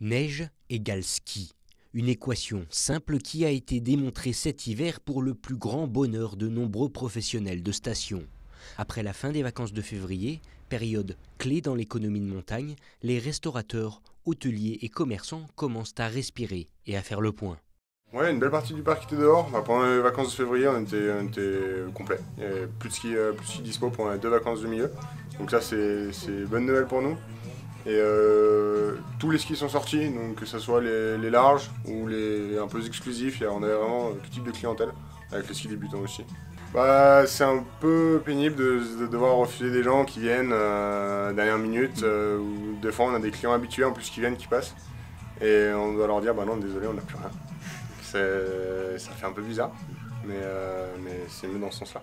Neige égale ski. Une équation simple qui a été démontrée cet hiver pour le plus grand bonheur de nombreux professionnels de station. Après la fin des vacances de février, période clé dans l'économie de montagne, les restaurateurs, hôteliers et commerçants commencent à respirer et à faire le point. Ouais, une belle partie du parc était dehors. pendant les vacances de février, on était, complet. plus de, ski, euh, plus dispo pour les deux vacances de milieu. Donc ça, c'est, c'est bonne nouvelle pour nous. Et euh, tous les skis sont sortis, donc que ce soit les, larges ou les un peu exclusifs, on avait vraiment tout euh, type de clientèle, avec les skis débutants aussi. Bah, c'est un peu pénible de, devoir refuser des gens qui viennent euh, dernière minute, euh, ou des fois on a des clients habitués en plus qui viennent, qui passent, et on doit leur dire bah non désolé on n'a plus rien. Ça fait un peu bizarre, mais, mais c'est mieux dans ce sens-là.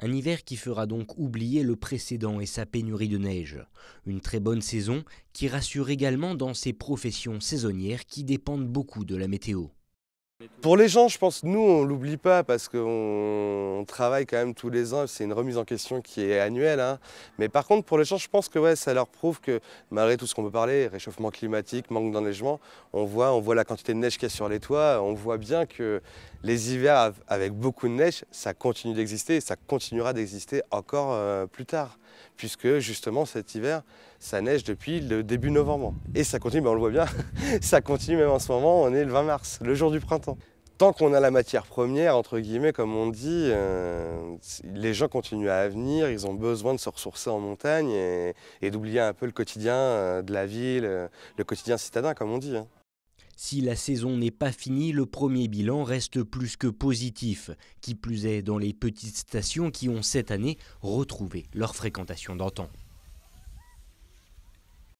Un hiver qui fera donc oublier le précédent et sa pénurie de neige. Une très bonne saison qui rassure également dans ces professions saisonnières qui dépendent beaucoup de la météo. Pour les gens, je pense, nous, on ne l'oublie pas parce qu'on travaille quand même tous les ans. C'est une remise en question qui est annuelle. Hein. Mais par contre, pour les gens, je pense que ça leur prouve que malgré tout ce qu'on peut parler, réchauffement climatique, manque d'enneigement, on voit, on voit la quantité de neige qu'il y a sur les toits. On voit bien que les hivers avec beaucoup de neige, ça continue d'exister et ça continuera d'exister encore euh, plus tard puisque justement cet hiver, ça neige depuis le début novembre. Et ça continue, ben, on le voit bien, ça continue même en ce moment, on est le 20 mars, le jour du printemps. Tant qu'on a la matière première, entre guillemets, comme on dit, euh, les gens continuent à venir, ils ont besoin de se ressourcer en montagne et, d'oublier un peu le quotidien euh, de la ville, euh, le quotidien citadin, comme on dit. Hein. Si la saison n'est pas finie, le premier bilan reste plus que positif, qui plus est dans les petites stations qui ont cette année retrouvé leur fréquentation d'antan.